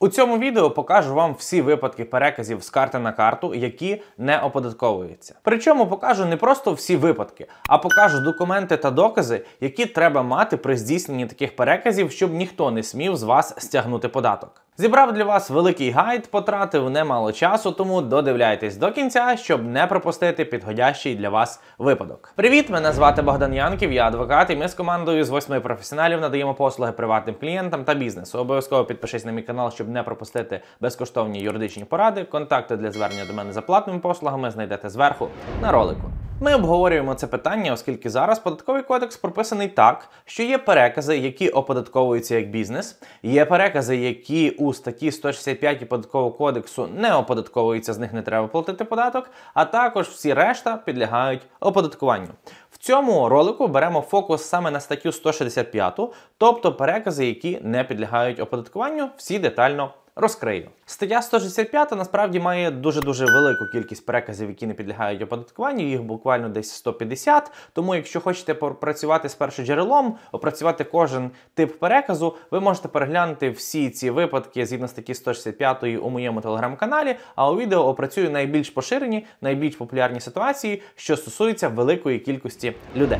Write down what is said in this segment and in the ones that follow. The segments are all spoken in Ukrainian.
У цьому відео покажу вам всі випадки переказів з карти на карту, які не оподатковуються. Причому покажу не просто всі випадки, а покажу документи та докази, які треба мати при здійсненні таких переказів, щоб ніхто не смів з вас стягнути податок. Зібрав для вас великий гайд, потратив немало часу, тому додивляйтесь до кінця, щоб не пропустити підходящий для вас випадок. Привіт, мене звати Богдан Янків, я адвокат, і ми з командою з восьми професіоналів надаємо послуги приватним клієнтам та бізнесу. Обов'язково підпишись на мій канал, щоб не пропустити безкоштовні юридичні поради. Контакти для звернення до мене за платними послугами знайдете зверху на ролику. Ми обговорюємо це питання, оскільки зараз податковий кодекс прописаний так, що є перекази, які оподатковуються як бізнес, є перекази, які у статті 165 податкового кодексу не оподатковуються, з них не треба платити податок, а також всі решта підлягають оподаткуванню. В цьому ролику беремо фокус саме на статтю 165, тобто перекази, які не підлягають оподаткуванню, всі детально. Розкрию. Стаття 165 насправді має дуже-дуже велику кількість переказів, які не підлягають оподаткуванню, їх буквально десь 150. Тому, якщо хочете попрацювати з першим джерелом, опрацювати кожен тип переказу, ви можете переглянути всі ці випадки згідно статті 165 у моєму телеграм-каналі. А у відео опрацюю найбільш поширені, найбільш популярні ситуації, що стосуються великої кількості людей.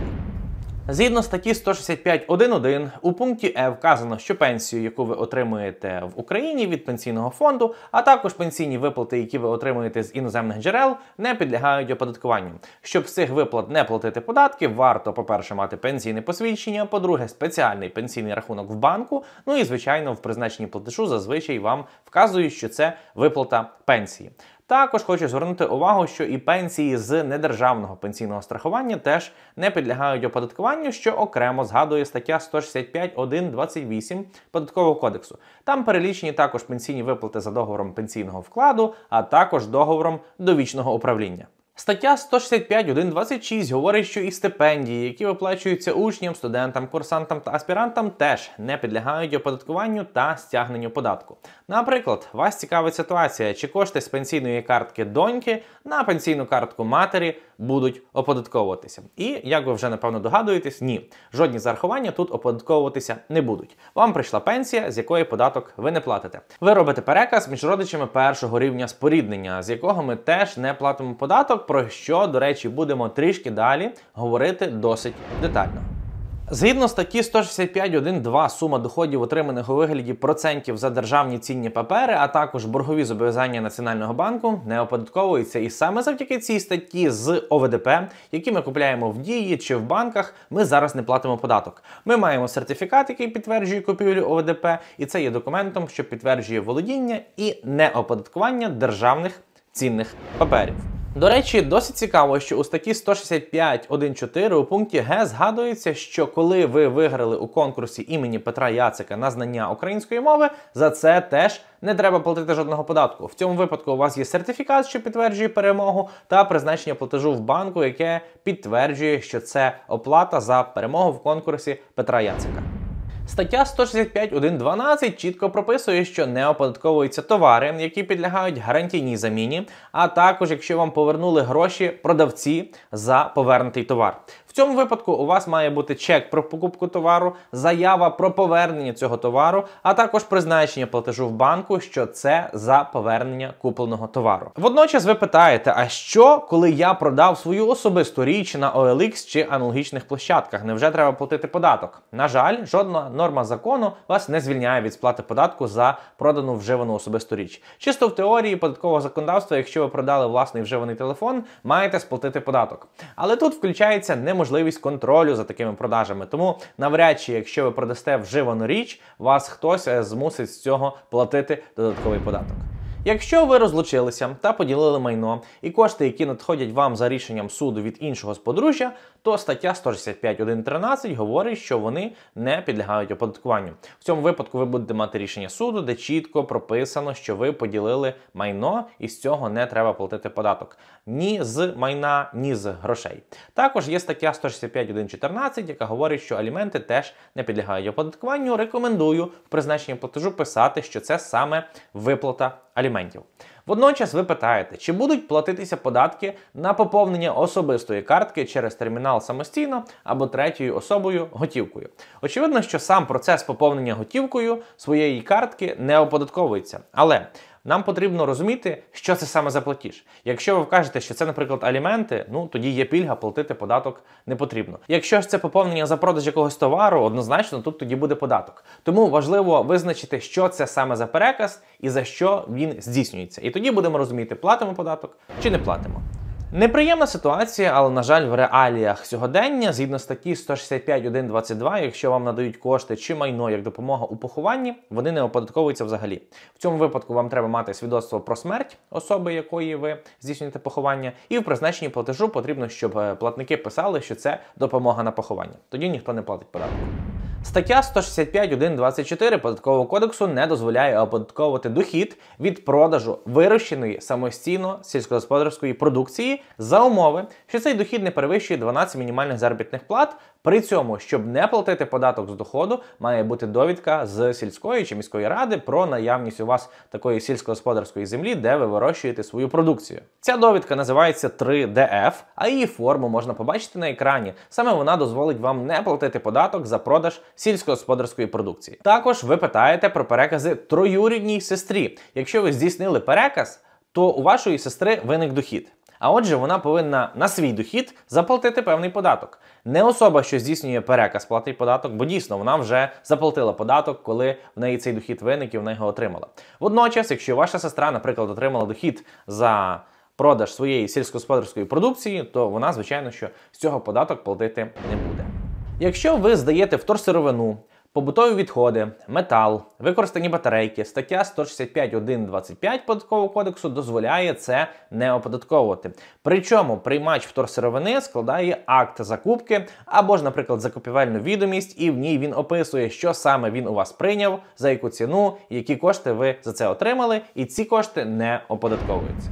Згідно статті 165.1.1 у пункті Е вказано, що пенсію, яку ви отримуєте в Україні від пенсійного фонду, а також пенсійні виплати, які ви отримуєте з іноземних джерел, не підлягають оподаткуванню. Щоб з цих виплат не платити податки, варто, по-перше, мати пенсійне посвідчення, по-друге, спеціальний пенсійний рахунок в банку. Ну і звичайно, в призначенні платежу зазвичай вам вказують, що це виплата пенсії. Також хочу звернути увагу, що і пенсії з недержавного пенсійного страхування теж не підлягають оподаткуванню, що окремо згадує стаття 165.1.28 податкового кодексу. Там перелічені також пенсійні виплати за договором пенсійного вкладу, а також договором довічного управління. Стаття 165.1.26 говорить, що і стипендії, які виплачуються учням, студентам, курсантам та аспірантам, теж не підлягають оподаткуванню та стягненню податку. Наприклад, вас цікавить ситуація, чи кошти з пенсійної картки доньки на пенсійну картку матері будуть оподатковуватися. І як ви вже напевно догадуєтесь, ні, жодні зарахування тут оподатковуватися не будуть. Вам прийшла пенсія, з якої податок ви не платите. Ви робите переказ між родичами першого рівня споріднення, з якого ми теж не платимо податок, про що, до речі, будемо трішки далі говорити досить детально. Згідно статті 165.1.2 сума доходів, отриманих у вигляді процентів за державні цінні папери, а також боргові зобов'язання Національного банку не оподатковується. І саме завдяки цій статті з ОВДП, які ми купляємо в дії чи в банках, ми зараз не платимо податок. Ми маємо сертифікат, який підтверджує купівлю ОВДП, і це є документом, що підтверджує володіння і неоподаткування державних цінних паперів. До речі, досить цікаво, що у статті 165.1.4 у пункті Г згадується, що коли ви виграли у конкурсі імені Петра Яцика на знання української мови, за це теж не треба платити жодного податку. В цьому випадку у вас є сертифікат, що підтверджує перемогу, та призначення платежу в банку, яке підтверджує, що це оплата за перемогу в конкурсі Петра Яцика. Стаття 165.1.12 чітко прописує, що не оподатковуються товари, які підлягають гарантійній заміні, а також якщо вам повернули гроші продавці за повернутий товар цьому випадку у вас має бути чек про покупку товару, заява про повернення цього товару, а також призначення платежу в банку, що це за повернення купленого товару. Водночас ви питаєте, а що, коли я продав свою особисту річ на OLX чи аналогічних площадках? Невже треба платити податок? На жаль, жодна норма закону вас не звільняє від сплати податку за продану вживану особисту річ. Чисто в теорії податкового законодавства, якщо ви продали власний вживаний телефон, маєте сплатити податок. Але тут включається неможливість можливість контролю за такими продажами. Тому навряд чи, якщо ви продасте вживану річ, вас хтось е, змусить з цього платити додатковий податок. Якщо ви розлучилися та поділили майно і кошти, які надходять вам за рішенням суду від іншого з то стаття 165.1.13 говорить, що вони не підлягають оподаткуванню. В цьому випадку ви будете мати рішення суду, де чітко прописано, що ви поділили майно, і з цього не треба платити податок ні з майна, ні з грошей. Також є стаття 165.1.14, яка говорить, що аліменти теж не підлягають оподаткуванню. Рекомендую в призначенні платежу писати, що це саме виплата аліментів. Водночас ви питаєте, чи будуть платитися податки на поповнення особистої картки через термінал самостійно або третьою особою готівкою. Очевидно, що сам процес поповнення готівкою своєї картки не оподатковується. Але нам потрібно розуміти, що це саме за платіж. Якщо ви вкажете, що це, наприклад, аліменти, ну тоді є пільга, платити податок не потрібно. Якщо ж це поповнення за продаж якогось товару, однозначно тут тоді буде податок. Тому важливо визначити, що це саме за переказ і за що він здійснюється. І тоді будемо розуміти, платимо податок чи не платимо. Неприємна ситуація, але на жаль, в реаліях сьогодення, згідно статті 165.1.22, якщо вам надають кошти чи майно як допомога у похованні, вони не оподатковуються взагалі. В цьому випадку вам треба мати свідоцтво про смерть особи, якої ви здійснюєте поховання, і в призначенні платежу потрібно, щоб е, платники писали, що це допомога на поховання. Тоді ніхто не платить податку. Стаття 165.1.24 податкового кодексу не дозволяє оподатковувати дохід від продажу вирощеної самостійно сільськогосподарської продукції за умови, що цей дохід не перевищує 12 мінімальних заробітних плат при цьому, щоб не платити податок з доходу, має бути довідка з сільської чи міської ради про наявність у вас такої сільськогосподарської землі, де ви вирощуєте свою продукцію. Ця довідка називається 3DF, а її форму можна побачити на екрані. Саме вона дозволить вам не платити податок за продаж сільськогосподарської продукції. Також ви питаєте про перекази троюрідній сестрі. Якщо ви здійснили переказ, то у вашої сестри виник дохід. А отже, вона повинна на свій дохід заплатити певний податок. Не особа, що здійснює переказ, платить податок, бо дійсно вона вже заплатила податок, коли в неї цей дохід виник і вона його отримала. Водночас, якщо ваша сестра, наприклад, отримала дохід за продаж своєї сільськогосподарської продукції, то вона, звичайно, що з цього податок платити не буде. Якщо ви здаєте вторсировину, Побутові відходи, метал, використані батарейки, стаття 165.1.25 податкового кодексу дозволяє це не оподатковувати. Причому приймач вторсировини складає акт закупки або ж, наприклад, закупівельну відомість, і в ній він описує, що саме він у вас прийняв, за яку ціну, які кошти ви за це отримали, і ці кошти не оподатковуються.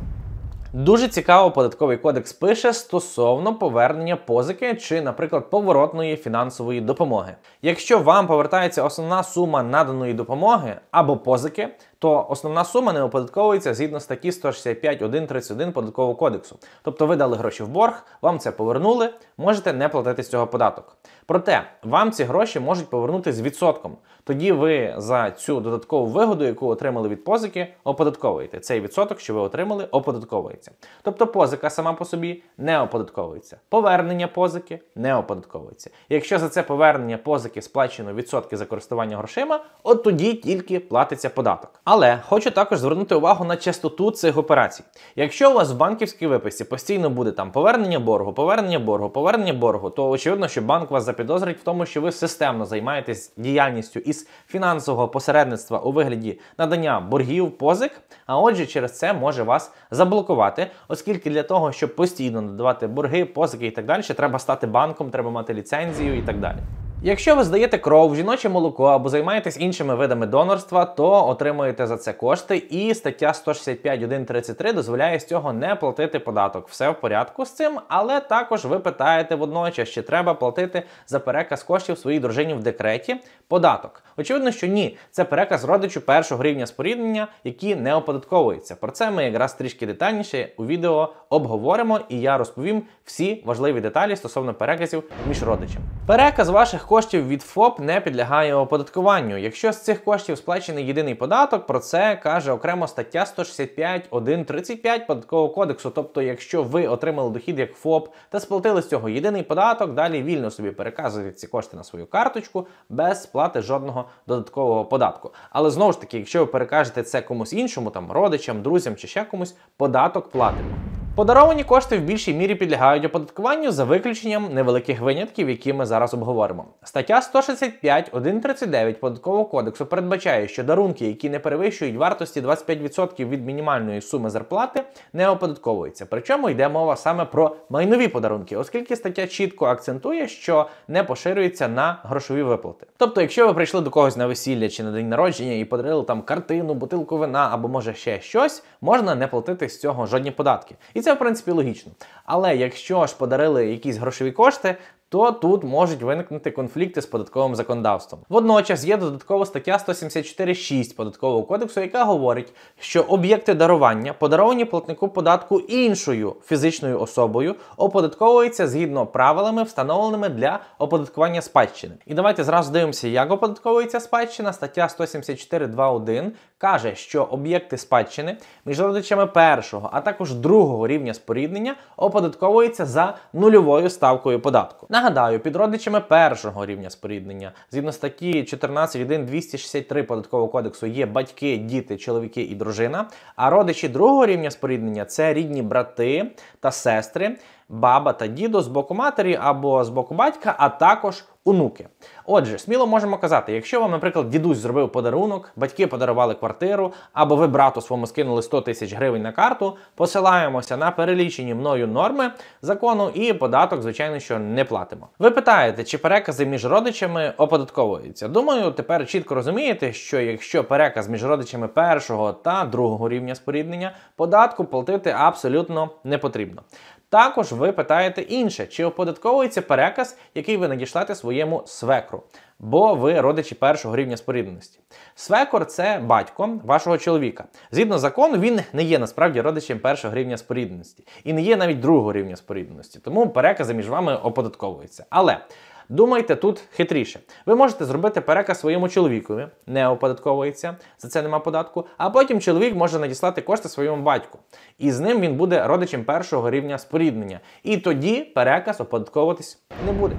Дуже цікаво, податковий кодекс пише стосовно повернення позики чи, наприклад, поворотної фінансової допомоги. Якщо вам повертається основна сума наданої допомоги або позики, то основна сума не оподатковується згідно статті 165.1.31 податкового кодексу. Тобто ви дали гроші в борг, вам це повернули, можете не платити з цього податок. Проте вам ці гроші можуть повернути з відсотком тоді ви за цю додаткову вигоду, яку отримали від позики, оподатковуєте. Цей відсоток, що ви отримали, оподатковується. Тобто позика сама по собі не оподатковується. Повернення позики не оподатковується. Якщо за це повернення позики сплачено відсотки за користування грошима, от тоді тільки платиться податок. Але хочу також звернути увагу на частоту цих операцій. Якщо у вас в банківській виписці постійно буде там повернення боргу, повернення боргу, повернення боргу, то очевидно, що банк вас запідозрить в тому, що ви системно займаєтесь діяльністю і якісь фінансового посередництва у вигляді надання боргів, позик. А отже, через це може вас заблокувати, оскільки для того, щоб постійно надавати борги, позики і так далі, треба стати банком, треба мати ліцензію і так далі. Якщо ви здаєте кров, жіноче молоко або займаєтесь іншими видами донорства, то отримуєте за це кошти. І стаття 165.1.33 дозволяє з цього не платити податок. Все в порядку з цим, але також ви питаєте водночас, чи треба платити за переказ коштів своїй дружині в декреті податок. Очевидно, що ні, це переказ родичу першого рівня споріднення, які не оподатковуються. Про це ми якраз трішки детальніше у відео обговоримо, і я розповім всі важливі деталі стосовно переказів між родичами. Переказ ваших коштів від ФОП не підлягає оподаткуванню. Якщо з цих коштів сплачений єдиний податок, про це каже окремо стаття 165.1.35 податкового кодексу. Тобто, якщо ви отримали дохід як ФОП та сплатили з цього єдиний податок, далі вільно собі переказуєте ці кошти на свою карточку без сплати жодного додаткового податку. Але знову ж таки, якщо ви перекажете це комусь іншому, там родичам, друзям чи ще комусь, податок платимо. Подаровані кошти в більшій мірі підлягають оподаткуванню за виключенням невеликих винятків, які ми зараз обговоримо. Стаття 165.1.39 податкового кодексу передбачає, що дарунки, які не перевищують вартості 25% від мінімальної суми зарплати, не оподатковуються. Причому йде мова саме про майнові подарунки, оскільки стаття чітко акцентує, що не поширюється на грошові виплати. Тобто, якщо ви прийшли до когось на весілля чи на день народження і подарили там картину, бутилку вина або може ще щось, можна не платити з цього жодні податки. І це, в принципі, логічно. Але якщо ж подарили якісь грошові кошти, то тут можуть виникнути конфлікти з податковим законодавством. Водночас є додаткова стаття 174.6 податкового кодексу, яка говорить, що об'єкти дарування, подаровані платнику податку іншою фізичною особою, оподатковуються згідно правилами, встановленими для оподаткування спадщини. І давайте зразу дивимося, як оподатковується спадщина, стаття 174.2.1 каже, що об'єкти спадщини між родичами першого, а також другого рівня споріднення оподатковуються за нульовою ставкою податку. Нагадаю, під родичами першого рівня споріднення, згідно статті 14.1.263 податкового кодексу, є батьки, діти, чоловіки і дружина. А родичі другого рівня споріднення це рідні брати та сестри баба та дідо з боку матері або з боку батька, а також онуки. Отже, сміло можемо казати, якщо вам, наприклад, дідусь зробив подарунок, батьки подарували квартиру, або ви брату своєму скинули 100 тисяч гривень на карту, посилаємося на перелічені мною норми закону і податок, звичайно, що не платимо. Ви питаєте, чи перекази між родичами оподатковуються? Думаю, тепер чітко розумієте, що якщо переказ між родичами першого та другого рівня споріднення, податку платити абсолютно не потрібно. Також ви питаєте інше, чи оподатковується переказ, який ви надішлете своєму свекру, бо ви родичі першого рівня спорідненості. Свекор це батько вашого чоловіка. Згідно закону, він не є насправді родичем першого рівня спорідненості і не є навіть другого рівня спорідненості, тому перекази між вами оподатковуються. Але. Думайте тут хитріше. Ви можете зробити переказ своєму чоловікові, не оподатковується, за це нема податку. А потім чоловік може надіслати кошти своєму батьку. І з ним він буде родичем першого рівня споріднення. І тоді переказ оподатковуватись не буде.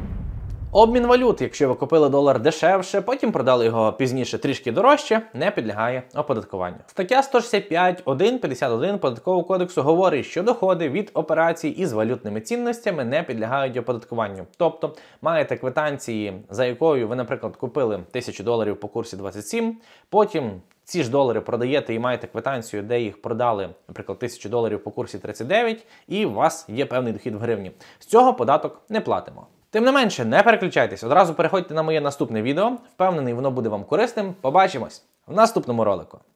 Обмін валют, якщо ви купили долар дешевше, потім продали його пізніше трішки дорожче, не підлягає оподаткуванню. Стаття 165.1.51 податкового кодексу говорить, що доходи від операцій із валютними цінностями не підлягають оподаткуванню. Тобто маєте квитанції, за якою ви, наприклад, купили 1000 доларів по курсі 27, потім. Ці ж долари продаєте і маєте квитанцію, де їх продали, наприклад, 1000 доларів по курсі 39, і у вас є певний дохід в гривні. З цього податок не платимо. Тим не менше, не переключайтесь, одразу переходьте на моє наступне відео. Впевнений, воно буде вам корисним. Побачимось в наступному ролику.